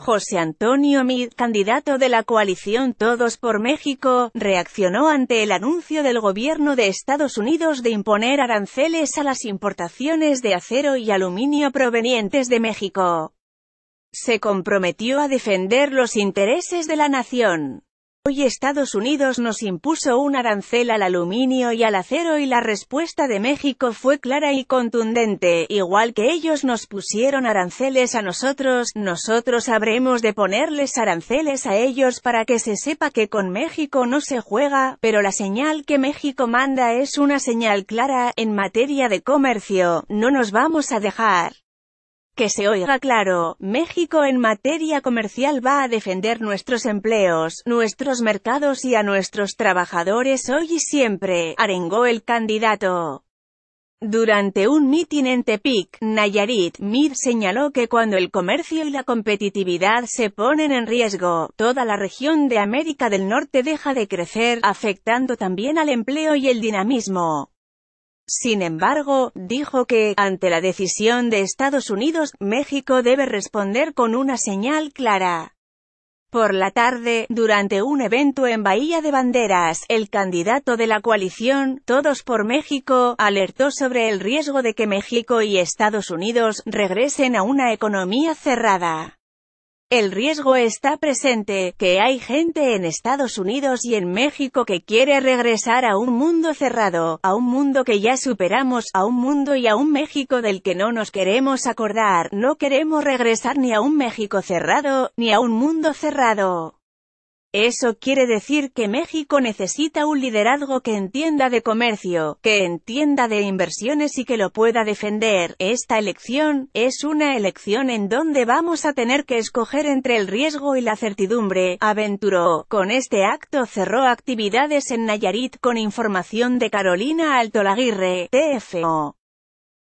José Antonio Mid, candidato de la coalición Todos por México, reaccionó ante el anuncio del gobierno de Estados Unidos de imponer aranceles a las importaciones de acero y aluminio provenientes de México. Se comprometió a defender los intereses de la nación. Hoy Estados Unidos nos impuso un arancel al aluminio y al acero y la respuesta de México fue clara y contundente, igual que ellos nos pusieron aranceles a nosotros, nosotros habremos de ponerles aranceles a ellos para que se sepa que con México no se juega, pero la señal que México manda es una señal clara, en materia de comercio, no nos vamos a dejar. Que se oiga claro, México en materia comercial va a defender nuestros empleos, nuestros mercados y a nuestros trabajadores hoy y siempre, arengó el candidato. Durante un mitin en Tepic, Nayarit, Mir señaló que cuando el comercio y la competitividad se ponen en riesgo, toda la región de América del Norte deja de crecer, afectando también al empleo y el dinamismo. Sin embargo, dijo que, ante la decisión de Estados Unidos, México debe responder con una señal clara. Por la tarde, durante un evento en Bahía de Banderas, el candidato de la coalición, Todos por México, alertó sobre el riesgo de que México y Estados Unidos regresen a una economía cerrada. El riesgo está presente, que hay gente en Estados Unidos y en México que quiere regresar a un mundo cerrado, a un mundo que ya superamos, a un mundo y a un México del que no nos queremos acordar, no queremos regresar ni a un México cerrado, ni a un mundo cerrado. Eso quiere decir que México necesita un liderazgo que entienda de comercio, que entienda de inversiones y que lo pueda defender. Esta elección, es una elección en donde vamos a tener que escoger entre el riesgo y la certidumbre, aventuró. Con este acto cerró actividades en Nayarit con información de Carolina Altolaguirre, TFO.